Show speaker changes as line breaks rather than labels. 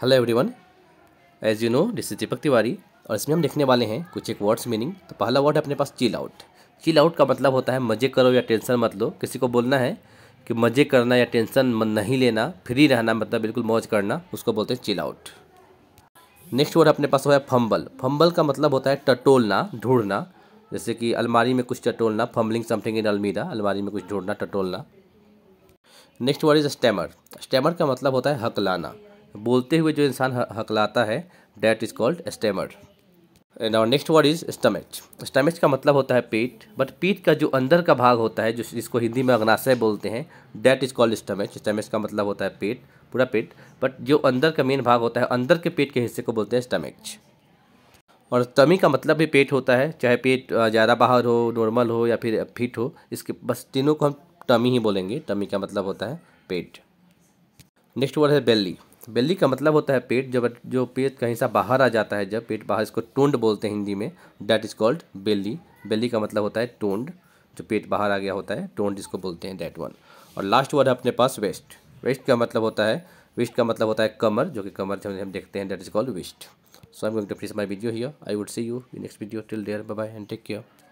hello everyone as you know this is Deepak Tiwari और इसमें हम देखने वाले हैं कुछ एक वर्ड्स मीनिंग तो पहला वर्ड है अपने पास चिल आउट चिल आउट का मतलब होता है मज़े करो या टेंशन मत लो किसी को बोलना है कि मज़े करना या टेंशन नहीं लेना फ्री रहना मतलब बिल्कुल मौज करना उसको बोलते हैं चिल आउट नेक्स्ट वर्ड अपने पास हो है फम्बल फम्बल का मतलब होता है टटोलना ढूंढना जैसे कि अलमारी में कुछ टटोलना फम्बलिंग समथिंग इन अलमीरा अलमारी में कुछ ढूंढना टटोलना next word is stammer stammer का मतलब होता है हक लाना बोलते हुए जो इंसान हकलाता है that is called stammer and और next word is stomach stomach का मतलब होता है पेट बट पेट का जो अंदर का भाग होता है जो जिसको हिंदी में अग्नाशय बोलते हैं that is called stomach stomach का मतलब होता है पेट पूरा पेट बट जो अंदर का मेन भाग होता है अंदर के पेट के हिस्से को बोलते हैं स्टमच और तमी का मतलब भी पेट होता है चाहे पेट ज़्यादा बाहर हो नॉर्मल हो या फिर फिट हो इसके बस तीनों को हम टमी ही बोलेंगे टमी का मतलब होता है पेट नेक्स्ट वर्ड है बेली बेली का मतलब होता है पेट जब जो पेट का हिस्सा बाहर आ जाता है जब पेट बाहर इसको टोंड बोलते हैं हिंदी में that is called belly belly का मतलब होता है टोंड जो पेट बाहर आ गया होता है टोंड जिसको बोलते हैं डैट वन और लास्ट वर्ड है अपने पास वेस्ट वेस्ट का मतलब होता है वेस्ट का मतलब होता है कमर जो कि कमर जब हम देखते हैं that is called waste so I am going to finish my video here I would see you in next video till there bye bye and take care